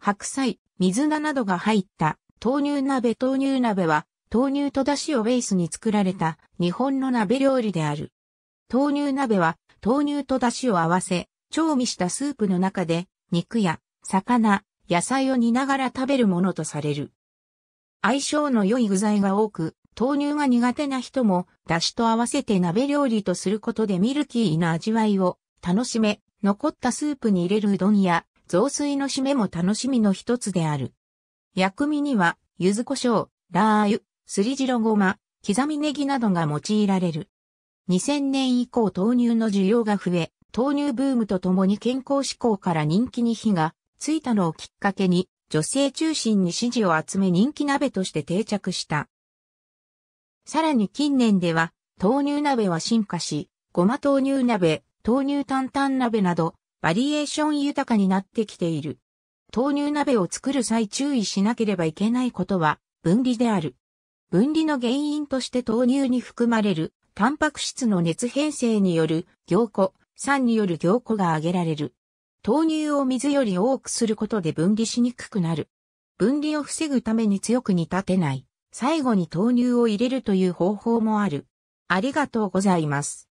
白菜、水菜などが入った豆乳鍋豆乳鍋は豆乳と出汁をベースに作られた日本の鍋料理である。豆乳鍋は豆乳と出汁を合わせ、調味したスープの中で肉や魚、野菜を煮ながら食べるものとされる。相性の良い具材が多く、豆乳が苦手な人も、出汁と合わせて鍋料理とすることでミルキーな味わいを楽しめ、残ったスープに入れるうどんや雑炊の締めも楽しみの一つである。薬味には、柚子胡椒、ラー油、すり白ごま、刻みネギなどが用いられる。2000年以降豆乳の需要が増え、豆乳ブームとともに健康志向から人気に火がついたのをきっかけに、女性中心に支持を集め人気鍋として定着した。さらに近年では、豆乳鍋は進化し、ごま豆乳鍋、豆乳担々鍋など、バリエーション豊かになってきている。豆乳鍋を作る際注意しなければいけないことは分離である。分離の原因として豆乳に含まれるタンパク質の熱変性による凝固、酸による凝固が挙げられる。豆乳を水より多くすることで分離しにくくなる。分離を防ぐために強く煮立てない。最後に豆乳を入れるという方法もある。ありがとうございます。